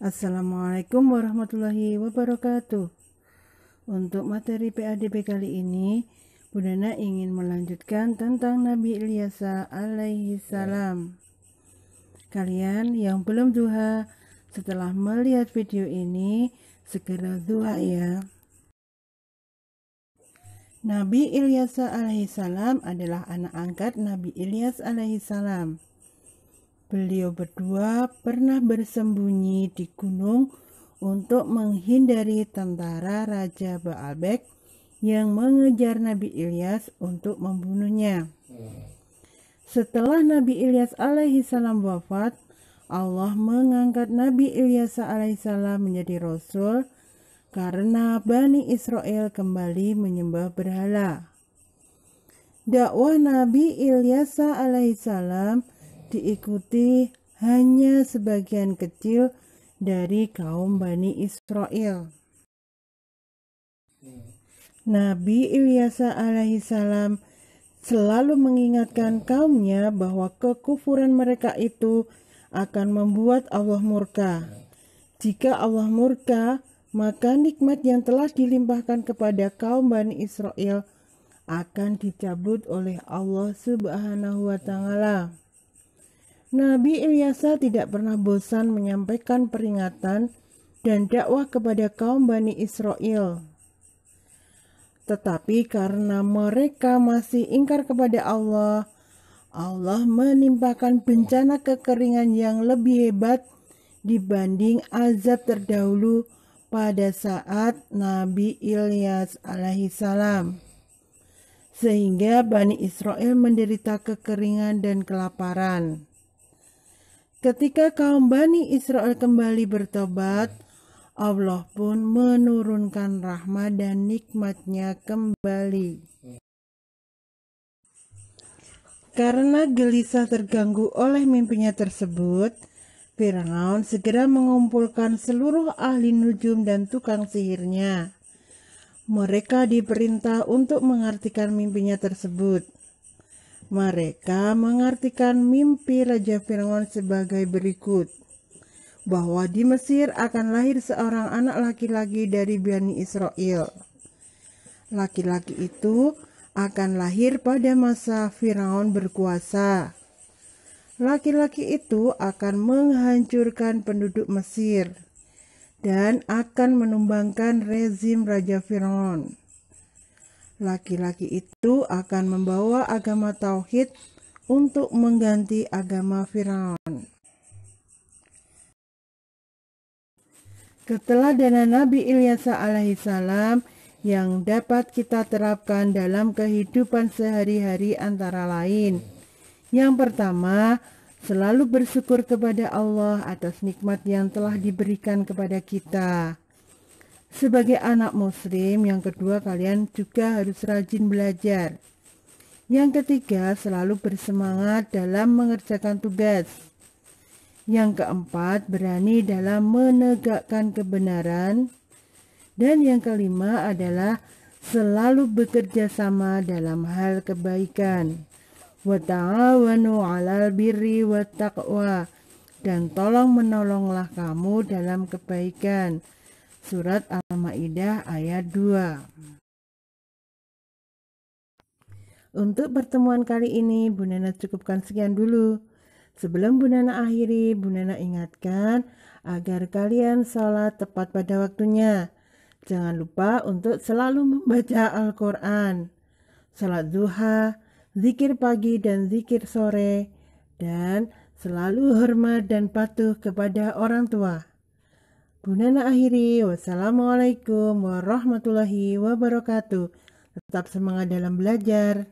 Assalamualaikum warahmatullahi wabarakatuh. Untuk materi PADB kali ini, Budana ingin melanjutkan tentang Nabi Ilyasa alaihi salam. Kalian yang belum duha, setelah melihat video ini, segera duha ya. Nabi Ilyasa alaihi salam adalah anak angkat Nabi Ilyas alaihi salam. Beliau berdua pernah bersembunyi di gunung untuk menghindari tentara Raja Baalbek yang mengejar Nabi Ilyas untuk membunuhnya. Setelah Nabi Ilyas alaihissalam wafat, Allah mengangkat Nabi Ilyas alaihissalam menjadi rasul karena Bani Israel kembali menyembah berhala. Dakwah Nabi Ilyas alaihissalam diikuti hanya sebagian kecil dari kaum Bani Israel. Nabi Ilyasa alaihi salam selalu mengingatkan kaumnya bahwa kekufuran mereka itu akan membuat Allah murka. Jika Allah murka, maka nikmat yang telah dilimpahkan kepada kaum Bani Israel akan dicabut oleh Allah Subhanahu wa Ta'ala. Nabi Ilyasa tidak pernah bosan menyampaikan peringatan dan dakwah kepada kaum Bani Israel. Tetapi karena mereka masih ingkar kepada Allah, Allah menimpakan bencana kekeringan yang lebih hebat dibanding azab terdahulu pada saat Nabi Ilyas alaihissalam. Sehingga Bani Israel menderita kekeringan dan kelaparan. Ketika kaum Bani Israel kembali bertobat, Allah pun menurunkan rahmat dan nikmatnya kembali. Karena gelisah terganggu oleh mimpinya tersebut, Firaun segera mengumpulkan seluruh ahli nujum dan tukang sihirnya. Mereka diperintah untuk mengartikan mimpinya tersebut. Mereka mengartikan mimpi Raja Fir'aun sebagai berikut bahwa di Mesir akan lahir seorang anak laki-laki dari Bani Israel. Laki-laki itu akan lahir pada masa Firaun berkuasa. Laki-laki itu akan menghancurkan penduduk Mesir dan akan menumbangkan rezim Raja Firaun laki-laki itu akan membawa agama tauhid untuk mengganti agama Firaun. Keteladanan Nabi Ilyas alaihissalam yang dapat kita terapkan dalam kehidupan sehari-hari antara lain. Yang pertama, selalu bersyukur kepada Allah atas nikmat yang telah diberikan kepada kita. Sebagai anak muslim, yang kedua kalian juga harus rajin belajar. Yang ketiga, selalu bersemangat dalam mengerjakan tugas. Yang keempat, berani dalam menegakkan kebenaran. Dan yang kelima adalah selalu bekerja sama dalam hal kebaikan. Wata'awanu 'alal birri taqwa. dan tolong menolonglah kamu dalam kebaikan. Surat Al-Maidah ayat 2. Untuk pertemuan kali ini, Bu Nana cukupkan sekian dulu. Sebelum Bu Nana akhiri, Bu Nana ingatkan agar kalian sholat tepat pada waktunya. Jangan lupa untuk selalu membaca Al-Quran, sholat duha, zikir pagi dan zikir sore, dan selalu hormat dan patuh kepada orang tua. Bunana akhiri, wassalamualaikum warahmatullahi wabarakatuh. Tetap semangat dalam belajar.